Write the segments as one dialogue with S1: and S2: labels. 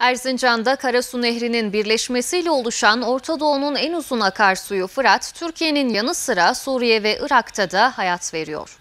S1: Erzincan'da Karasu Nehri'nin birleşmesiyle oluşan Orta Doğu'nun en uzun akarsuyu Fırat, Türkiye'nin yanı sıra Suriye ve Irak'ta da hayat veriyor.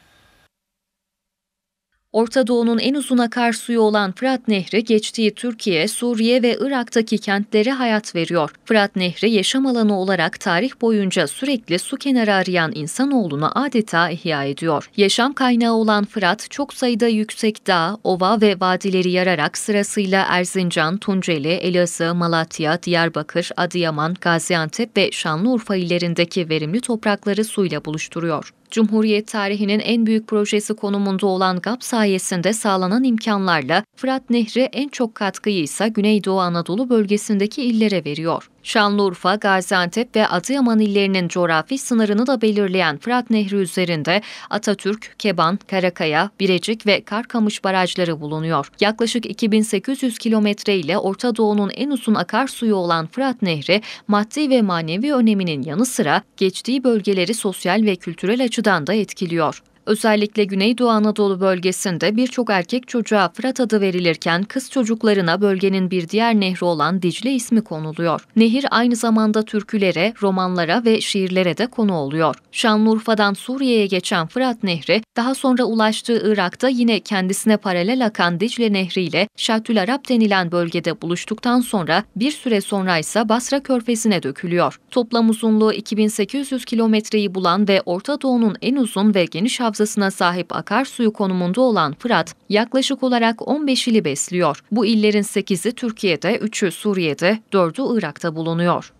S1: Orta Doğu'nun en uzun akarsuyu olan Fırat Nehri geçtiği Türkiye, Suriye ve Irak'taki kentlere hayat veriyor. Fırat Nehri yaşam alanı olarak tarih boyunca sürekli su kenarı arayan insanoğlunu adeta ihya ediyor. Yaşam kaynağı olan Fırat çok sayıda yüksek dağ, ova ve vadileri yararak sırasıyla Erzincan, Tunceli, Elazığ, Malatya, Diyarbakır, Adıyaman, Gaziantep ve Şanlıurfa illerindeki verimli toprakları suyla buluşturuyor. Cumhuriyet tarihinin en büyük projesi konumunda olan GAP sayesinde sayesinde sağlanan imkanlarla Fırat Nehri en çok katkıyı ise Güneydoğu Anadolu bölgesindeki illere veriyor. Şanlıurfa, Gaziantep ve Adıyaman illerinin coğrafi sınırını da belirleyen Fırat Nehri üzerinde Atatürk, Keban, Karakaya, Birecik ve Karkamış barajları bulunuyor. Yaklaşık 2800 kilometre ile Orta Doğu'nun en uzun akarsuyu olan Fırat Nehri, maddi ve manevi öneminin yanı sıra geçtiği bölgeleri sosyal ve kültürel açıdan da etkiliyor. Özellikle Güneydoğu Anadolu bölgesinde birçok erkek çocuğa Fırat adı verilirken kız çocuklarına bölgenin bir diğer nehri olan Dicle ismi konuluyor. Nehir aynı zamanda türkülere, romanlara ve şiirlere de konu oluyor. Şanlıurfa'dan Suriye'ye geçen Fırat Nehri daha sonra ulaştığı Irak'ta yine kendisine paralel akan Dicle Nehri ile Şattül Arap denilen bölgede buluştuktan sonra bir süre sonra ise Basra Körfezi'ne dökülüyor. Toplam uzunluğu 2800 kilometreyi bulan ve Orta Doğu'nun en uzun ve geniş havzası havzasına sahip akarsuyu konumunda olan Fırat yaklaşık olarak 15 ili besliyor. Bu illerin 8'i Türkiye'de, 3'ü Suriye'de, 4'ü Irak'ta bulunuyor.